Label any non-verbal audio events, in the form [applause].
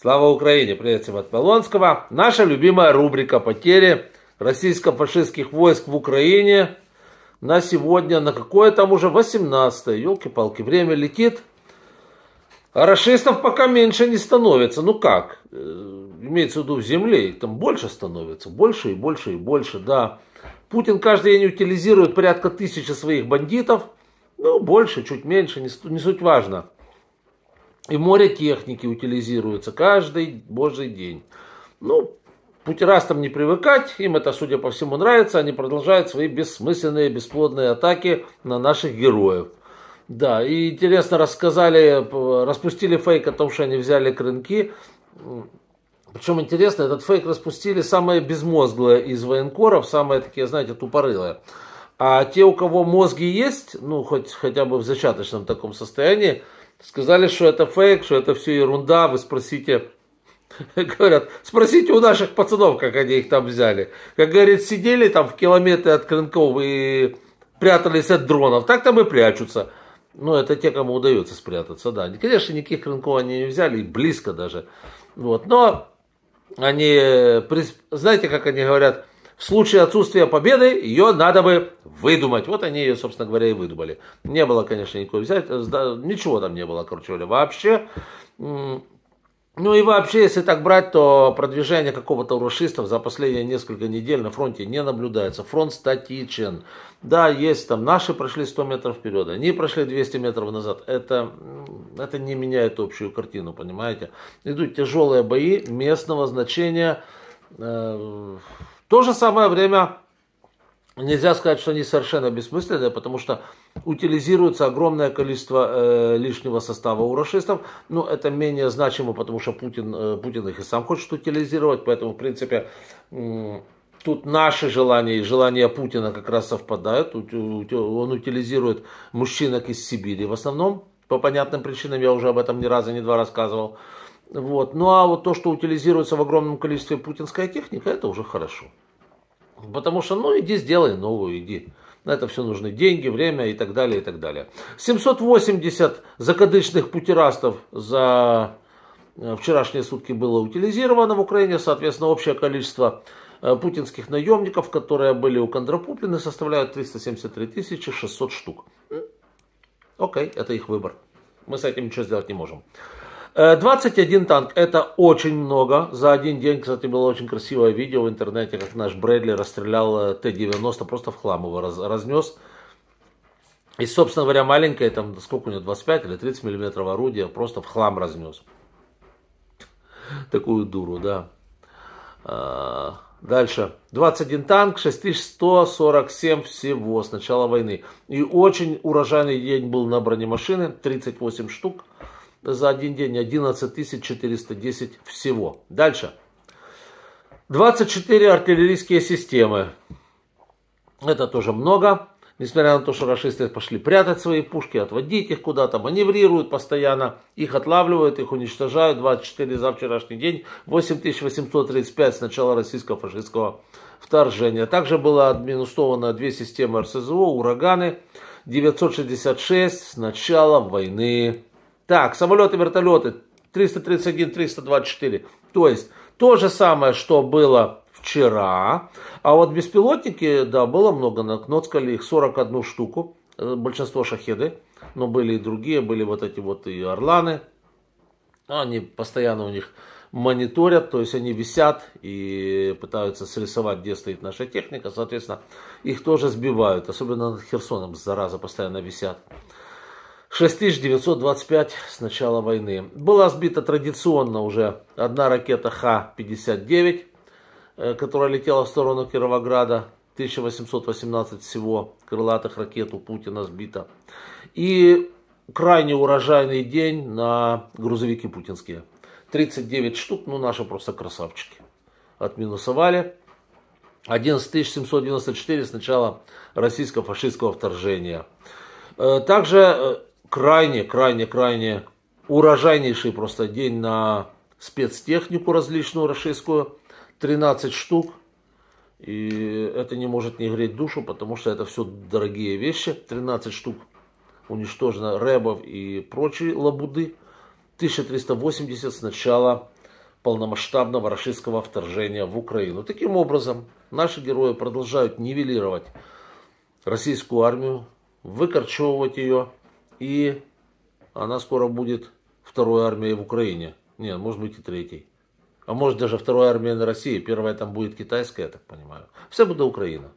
Слава Украине! Привет всем от Полонского. Наша любимая рубрика «Потери российско-фашистских войск в Украине» на сегодня, на какое там уже 18 елки-палки, время летит. А расистов пока меньше не становится. Ну как? Э, имеется в виду в земле, там больше становится. Больше и больше и больше, да. Путин каждый день утилизирует порядка тысячи своих бандитов. Ну, больше, чуть меньше, не, не суть важно. И море техники утилизируется каждый божий день. Ну, путерастам не привыкать, им это, судя по всему, нравится, они продолжают свои бессмысленные, бесплодные атаки на наших героев. Да, и интересно рассказали, распустили фейк о том, что они взяли крынки. Причем интересно, этот фейк распустили самые безмозглые из военкоров, самые такие, знаете, тупорылые. А те, у кого мозги есть, ну, хоть хотя бы в зачаточном таком состоянии, Сказали, что это фейк, что это все ерунда. Вы спросите, [laughs] говорят, спросите у наших пацанов, как они их там взяли. Как говорят сидели там в километре от клинков и прятались от дронов. Так там и прячутся. Ну, это те, кому удается спрятаться, да. Конечно, никаких клинков они не взяли, и близко даже. Вот, но они, знаете, как они говорят, в случае отсутствия победы ее надо бы выдумать. Вот они ее, собственно говоря, и выдумали. Не было, конечно, никакой взять, ничего там не было, короче говоря, вообще. Ну и вообще, если так брать, то продвижение какого-то рушистов за последние несколько недель на фронте не наблюдается. Фронт статичен. Да, есть там, наши прошли 100 метров вперед, они прошли 200 метров назад. Это, это не меняет общую картину, понимаете? Идут тяжелые бои местного значения. Э- то же самое время нельзя сказать, что они совершенно бессмысленные, потому что утилизируется огромное количество э, лишнего состава у расистов. Но ну, это менее значимо, потому что Путин, э, Путин их и сам хочет утилизировать, поэтому, в принципе, э, тут наши желания и желания Путина как раз совпадают. Он утилизирует мужчинок из Сибири в основном, по понятным причинам, я уже об этом ни разу, ни два рассказывал. Вот. Ну а вот то, что утилизируется в огромном количестве путинская техника, это уже хорошо. Потому что, ну, иди сделай новую, иди. На это все нужны деньги, время и так далее, и так далее. 780 закадычных путерастов за э, вчерашние сутки было утилизировано в Украине. Соответственно, общее количество э, путинских наемников, которые были у Кондрапуплины, составляют 373 600 штук. Окей, okay, это их выбор. Мы с этим ничего сделать не можем. 21 э, танк – это очень много. За один день, кстати, было очень красивое видео в интернете, как наш Брэдли расстрелял э, Т-90, просто в хлам его раз, разнес. И, собственно говоря, маленькое, там, сколько у него, 25 или 30 миллиметров орудия, просто в хлам разнес. Такую дуру, да. Э, дальше. 21 танк, 6147 всего с начала войны. И очень урожайный день был на бронемашины, 38 штук за один день 11 410 всего. Дальше. 24 артиллерийские системы. Это тоже много. Несмотря на то, что расисты пошли прятать свои пушки, отводить их куда-то, маневрируют постоянно, их отлавливают, их уничтожают. 24 за вчерашний день, 8835 с начала российско-фашистского вторжения. Также было администровано две системы РСЗО, ураганы, 966 с начала войны. Так, самолеты, вертолеты 331, 324. То есть то же самое, что было вчера. А вот беспилотники, да, было много. Нацкали их 41 штуку. Э, большинство шахеды. Но были и другие, были вот эти вот и орланы. Они постоянно у них мониторят, то есть они висят и пытаются срисовать, где стоит наша техника. Соответственно, их тоже сбивают. Особенно над Херсоном, зараза, постоянно висят. 6925 с начала войны. Была сбита традиционно уже одна ракета Х-59, э, которая летела в сторону Кировограда. 1818 всего крылатых ракет у Путина сбито. И крайне урожайный день на грузовики путинские. 39 штук, ну наши просто красавчики. Отминусовали. 11794 с начала российско-фашистского вторжения. Э, также э, крайне, крайне, крайне урожайнейший просто день на спецтехнику различную российскую. 13 штук. И это не может не греть душу, потому что это все дорогие вещи. 13 штук уничтожено рэбов и прочие лабуды. 1380 с начала полномасштабного российского вторжения в Украину. Таким образом, наши герои продолжают нивелировать российскую армию, выкорчевывать ее, и она скоро будет второй армией в Украине. Нет, может быть и третьей. А может даже второй армия на России. Первая там будет китайская, я так понимаю. Все будет Украина.